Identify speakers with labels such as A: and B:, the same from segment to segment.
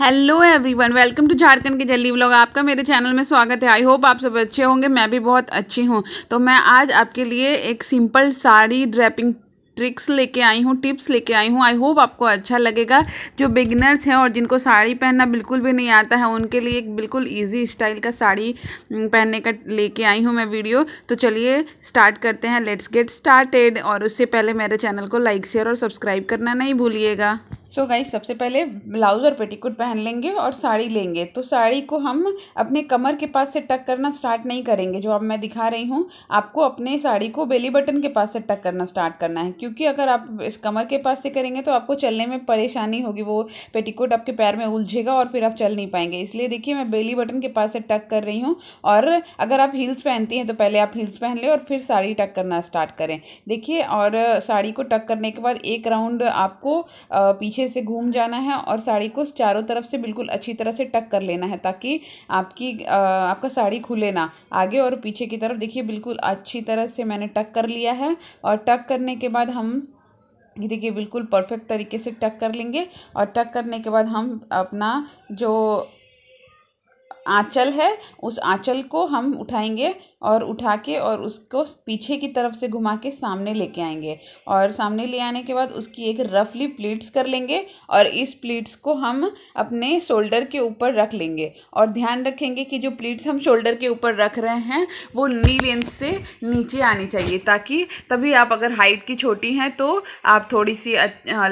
A: hello everyone welcome to Jharkhand के जल्दी blog आपका मेरे चैनल में स्वागत है आई होप आप सब अच्छे होंगे मैं भी बहुत अच्छी हूँ तो मैं आज आपके लिए एक सिंपल साड़ी ड्रेपिंग ट्रिक्स लेके आई हूँ टिप्स लेके आई हूँ आई होप आपको अच्छा लगेगा जो बिगनर्स हैं और जिनको साड़ी पहनना बिल्कुल भी नहीं आता है उनके लिए एक बिल्कुल ईजी स्टाइल का साड़ी पहनने का लेके आई हूँ मैं वीडियो तो चलिए स्टार्ट करते हैं लेट्स गेट स्टार्टेड और उससे पहले मेरे चैनल को लाइक शेयर और सब्सक्राइब करना नहीं भूलिएगा सो so गाइस सबसे पहले ब्लाउज और पेटीकोट पहन लेंगे और साड़ी लेंगे तो साड़ी को हम अपने कमर के पास से टक करना स्टार्ट नहीं करेंगे जो अब मैं दिखा रही हूँ आपको अपने साड़ी को बेली बटन के पास से टक करना स्टार्ट करना है क्योंकि अगर आप इस कमर के पास से करेंगे तो आपको चलने में परेशानी होगी वो पेटीकोट आपके पैर में उलझेगा और फिर आप चल नहीं पाएंगे इसलिए देखिए मैं बेली बटन के पास से टक कर रही हूँ और अगर आप हील्स पहनती हैं तो पहले आप हील्स पहन लें और फिर साड़ी टक करना स्टार्ट करें देखिए और साड़ी को टक करने के बाद एक राउंड आपको पीछे पीछे से घूम जाना है और साड़ी को चारों तरफ से बिल्कुल अच्छी तरह से टक कर लेना है ताकि आपकी आ, आपका साड़ी खुले ना आगे और पीछे की तरफ देखिए बिल्कुल अच्छी तरह से मैंने टक कर लिया है और टक करने के बाद हम ये देखिए बिल्कुल परफेक्ट तरीके से टक कर लेंगे और टक करने के बाद हम अपना जो आँचल है उस आँचल को हम उठाएंगे और उठा के और उसको पीछे की तरफ से घुमा के सामने लेके आएंगे और सामने ले आने के बाद उसकी एक रफली प्लीट्स कर लेंगे और इस प्लीट्स को हम अपने शोल्डर के ऊपर रख लेंगे और ध्यान रखेंगे कि जो प्लीट्स हम शोल्डर के ऊपर रख रहे हैं वो नी लेंथ से नीचे आनी चाहिए ताकि तभी आप अगर हाइट की छोटी हैं तो आप थोड़ी सी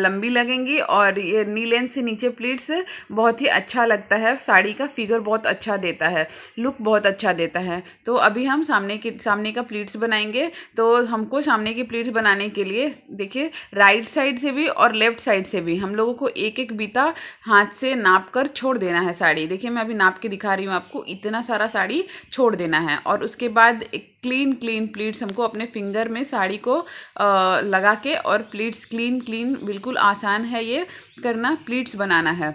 A: लंबी लगेंगी और ये नी लेंथ से नीचे प्लीट्स बहुत ही अच्छा लगता है साड़ी का फिगर बहुत अच्छा अच्छा देता है लुक बहुत अच्छा देता है तो अभी हम सामने की सामने का प्लीट्स बनाएंगे तो हमको सामने की प्लीट्स बनाने के लिए देखिए राइट साइड से भी और लेफ्ट साइड से भी हम लोगों को एक एक बीता हाथ से नाप कर छोड़ देना है साड़ी देखिए मैं अभी नाप के दिखा रही हूँ आपको इतना सारा साड़ी छोड़ देना है और उसके बाद एक क्लीन क्लीन प्लीट्स हमको अपने फिंगर में साड़ी को आ, लगा के और प्लीट्स क्लीन क्लीन बिल्कुल आसान है ये करना प्लीट्स बनाना है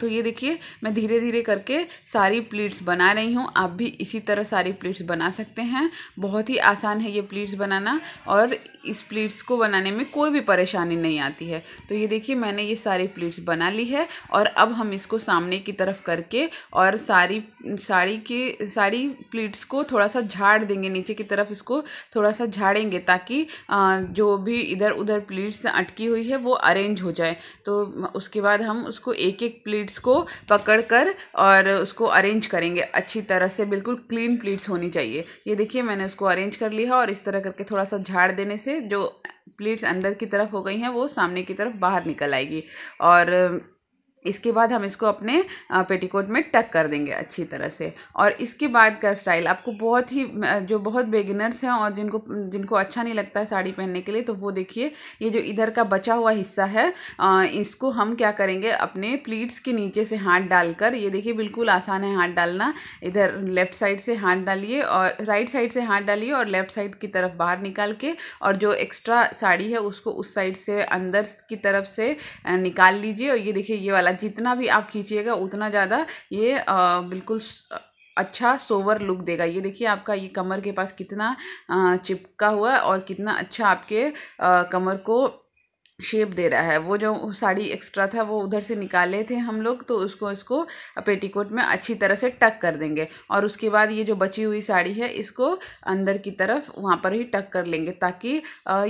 A: तो ये देखिए मैं धीरे धीरे करके सारी प्लीट्स बना रही हूँ आप भी इसी तरह सारी प्लीट्स बना सकते हैं बहुत ही आसान है ये प्लीट्स बनाना और इस प्लीट्स को बनाने में कोई भी परेशानी नहीं आती है तो ये देखिए मैंने ये सारी प्लीट्स बना ली है और अब हम इसको सामने की तरफ करके और सारी साड़ी की सारी प्लीट्स को थोड़ा सा झाड़ देंगे नीचे की तरफ इसको थोड़ा सा झाड़ेंगे ताकि जो भी इधर उधर प्लीट्स अटकी हुई है वो अरेंज हो जाए तो उसके बाद हम उसको एक एक प्लीट प्लीट्स को पकड़ कर और उसको अरेंज करेंगे अच्छी तरह से बिल्कुल क्लीन प्लीट्स होनी चाहिए ये देखिए मैंने उसको अरेंज कर लिया और इस तरह करके थोड़ा सा झाड़ देने से जो प्लीट्स अंदर की तरफ हो गई हैं वो सामने की तरफ बाहर निकल आएगी और इसके बाद हम इसको अपने पेटीकोट में टक कर देंगे अच्छी तरह से और इसके बाद का स्टाइल आपको बहुत ही जो बहुत बेगिनर्स हैं और जिनको जिनको अच्छा नहीं लगता है साड़ी पहनने के लिए तो वो देखिए ये जो इधर का बचा हुआ हिस्सा है इसको हम क्या करेंगे अपने प्लीट्स के नीचे से हाथ डालकर ये देखिए बिल्कुल आसान है हाथ डालना इधर लेफ़्ट साइड से हाथ डालिए और राइट साइड से हाथ डालिए और लेफ़्ट साइड की तरफ बाहर निकाल के और जो एक्स्ट्रा साड़ी है उसको उस साइड से अंदर की तरफ से निकाल लीजिए और ये देखिए ये वाला वाला जितना भी आप खींचिएगा उतना ज़्यादा ये आ, बिल्कुल अच्छा सोवर लुक देगा ये देखिए आपका ये कमर के पास कितना चिपका हुआ है और कितना अच्छा आपके आ, कमर को शेप दे रहा है वो जो साड़ी एक्स्ट्रा था वो उधर से निकाले थे हम लोग तो उसको इसको पेटीकोट में अच्छी तरह से टक कर देंगे और उसके बाद ये जो बची हुई साड़ी है इसको अंदर की तरफ वहाँ पर ही टक कर लेंगे ताकि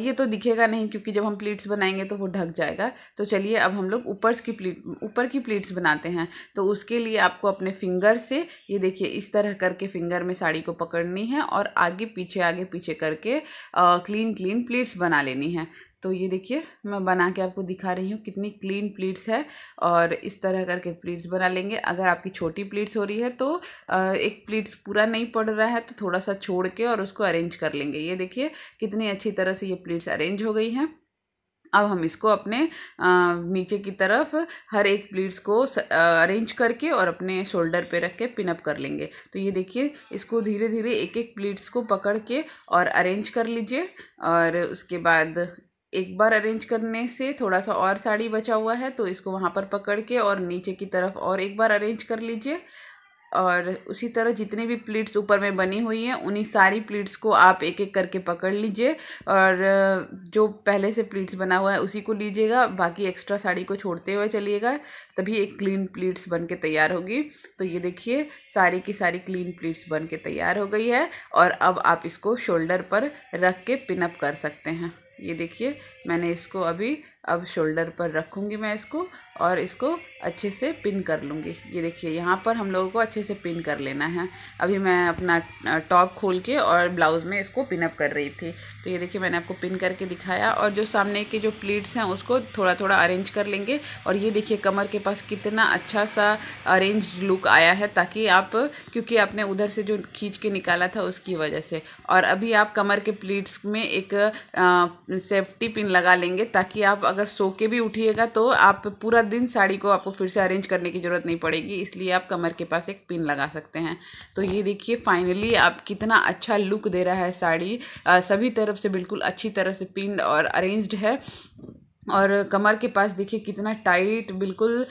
A: ये तो दिखेगा नहीं क्योंकि जब हम प्लीट्स बनाएंगे तो वो ढक जाएगा तो चलिए अब हम लोग ऊपर की प्लीट ऊपर की प्लीट्स बनाते हैं तो उसके लिए आपको अपने फिंगर से ये देखिए इस तरह करके फिंगर में साड़ी को पकड़नी है और आगे पीछे आगे पीछे करके क्लीन क्लीन प्लीट्स बना लेनी है तो ये देखिए मैं बना के आपको दिखा रही हूँ कितनी क्लीन प्लीट्स है और इस तरह करके प्लीट्स बना लेंगे अगर आपकी छोटी प्लीट्स हो रही है तो एक प्लीट्स पूरा नहीं पड़ रहा है तो थोड़ा सा छोड़ के और उसको अरेंज कर लेंगे ये देखिए कितनी अच्छी तरह से ये प्लीट्स अरेंज हो गई हैं अब हम इसको अपने नीचे की तरफ हर एक प्लीट्स को अरेंज करके और अपने शोल्डर पे रख के पिनअप कर लेंगे तो ये देखिए इसको धीरे धीरे एक एक प्लीट्स को पकड़ के और अरेंज कर लीजिए और उसके बाद एक बार अरेंज करने से थोड़ा सा और साड़ी बचा हुआ है तो इसको वहाँ पर पकड़ के और नीचे की तरफ और एक बार अरेंज कर लीजिए और उसी तरह जितनी भी प्लीट्स ऊपर में बनी हुई हैं उन्हीं सारी प्लीट्स को आप एक एक करके पकड़ लीजिए और जो पहले से प्लीट्स बना हुआ है उसी को लीजिएगा बाकी एक्स्ट्रा साड़ी को छोड़ते हुए चलिएगा तभी एक क्लीन प्लीट्स बन के तैयार होगी तो ये देखिए सारी की सारी क्लीन प्लीट्स बन के तैयार हो गई है और अब आप इसको शोल्डर पर रख के पिनअप कर सकते हैं ये देखिए मैंने इसको अभी अब शोल्डर पर रखूँगी मैं इसको और इसको अच्छे से पिन कर लूँगी ये देखिए यहाँ पर हम लोगों को अच्छे से पिन कर लेना है अभी मैं अपना टॉप खोल के और ब्लाउज़ में इसको पिनअप कर रही थी तो ये देखिए मैंने आपको पिन करके दिखाया और जो सामने के जो प्लीट्स हैं उसको थोड़ा थोड़ा अरेंज कर लेंगे और ये देखिए कमर के पास कितना अच्छा सा अरेंज लुक आया है ताकि आप क्योंकि आपने उधर से जो खींच के निकाला था उसकी वजह से और अभी आप कमर के प्लीट्स में एक सेफ्टी पिन लगा लेंगे ताकि आप अगर सो के भी उठिएगा तो आप पूरा दिन साड़ी को आपको फिर से अरेंज करने की ज़रूरत नहीं पड़ेगी इसलिए आप कमर के पास एक पिन लगा सकते हैं तो ये देखिए फाइनली आप कितना अच्छा लुक दे रहा है साड़ी आ, सभी तरफ से बिल्कुल अच्छी तरह से पिन और अरेंज्ड है और कमर के पास देखिए कितना टाइट बिल्कुल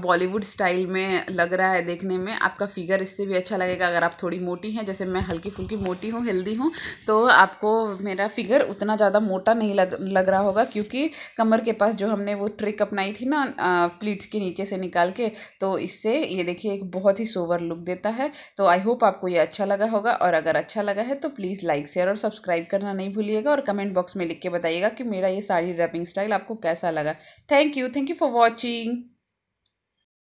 A: बॉलीवुड स्टाइल में लग रहा है देखने में आपका फिगर इससे भी अच्छा लगेगा अगर आप थोड़ी मोटी हैं जैसे मैं हल्की फुल्की मोटी हूँ हेल्दी हूँ तो आपको मेरा फिगर उतना ज़्यादा मोटा नहीं लग लग रहा होगा क्योंकि कमर के पास जो हमने वो ट्रिक अपनाई थी ना प्लीट्स के नीचे से निकाल के तो इससे ये देखिए एक बहुत ही सोवर लुक देता है तो आई होप आपको ये अच्छा लगा होगा और अगर अच्छा लगा है तो प्लीज़ लाइक शेयर और सब्सक्राइब करना नहीं भूलिएगा और कमेंट बॉक्स में लिख के बताइएगा कि मेरा ये साड़ी रैपिंग स्टाइल आपको कैसा लगा thank you thank you for watching